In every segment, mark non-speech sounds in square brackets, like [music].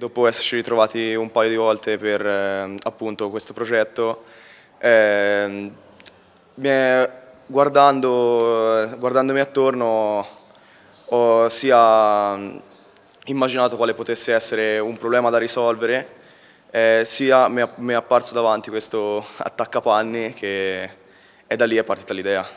dopo esserci ritrovati un paio di volte per eh, appunto questo progetto, eh, guardando, guardandomi attorno ho sia mm, immaginato quale potesse essere un problema da risolvere, eh, sia mi è apparso davanti questo attaccapanni che è da lì è partita l'idea.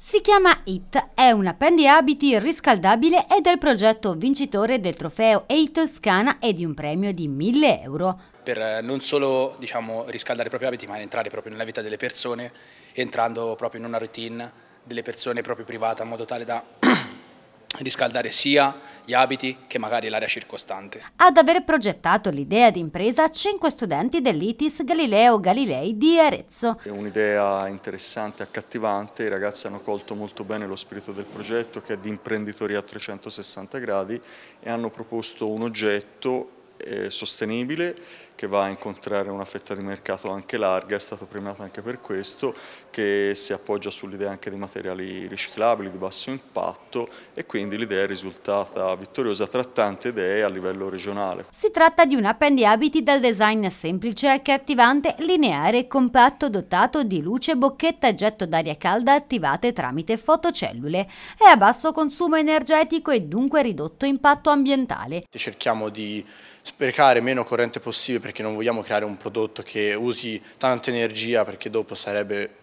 Si chiama IT, è un appendiabiti riscaldabile ed è il progetto vincitore del trofeo EIT Scana e di un premio di 1000 euro. Per eh, non solo diciamo, riscaldare i propri abiti ma entrare proprio nella vita delle persone, entrando proprio in una routine delle persone proprio privata in modo tale da [clears throat] riscaldare sia gli abiti che magari l'area circostante. Ad aver progettato l'idea di impresa cinque studenti dell'ITIS Galileo Galilei di Arezzo. È un'idea interessante, accattivante, i ragazzi hanno colto molto bene lo spirito del progetto che è di imprenditoria a 360 gradi e hanno proposto un oggetto eh, sostenibile che va a incontrare una fetta di mercato anche larga, è stato premiato anche per questo, che si appoggia sull'idea anche di materiali riciclabili, di basso impatto e quindi l'idea è risultata vittoriosa tra tante idee a livello regionale. Si tratta di un appendi abiti dal design semplice, attivante, lineare e compatto, dotato di luce, bocchetta e getto d'aria calda attivate tramite fotocellule. È a basso consumo energetico e dunque ridotto impatto ambientale. Cerchiamo di sprecare meno corrente possibile perché non vogliamo creare un prodotto che usi tanta energia perché dopo sarebbe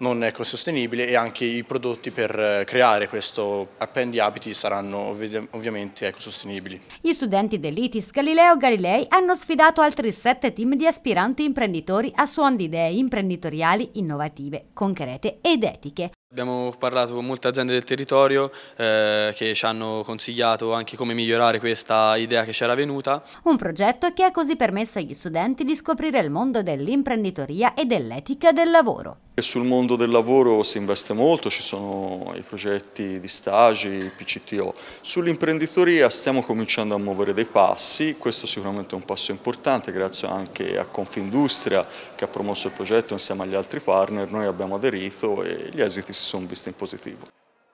non ecosostenibile e anche i prodotti per eh, creare questo appendi abiti saranno ovviamente ecosostenibili. Gli studenti dell'ITIS Galileo Galilei hanno sfidato altri sette team di aspiranti imprenditori a suon di idee imprenditoriali innovative, concrete ed etiche. Abbiamo parlato con molte aziende del territorio eh, che ci hanno consigliato anche come migliorare questa idea che c'era venuta. Un progetto che ha così permesso agli studenti di scoprire il mondo dell'imprenditoria e dell'etica del lavoro. Sul mondo del lavoro si investe molto, ci sono i progetti di stagi, PCTO. Sull'imprenditoria stiamo cominciando a muovere dei passi, questo sicuramente è un passo importante grazie anche a Confindustria che ha promosso il progetto insieme agli altri partner, noi abbiamo aderito e gli esiti sunt vista é em positivo.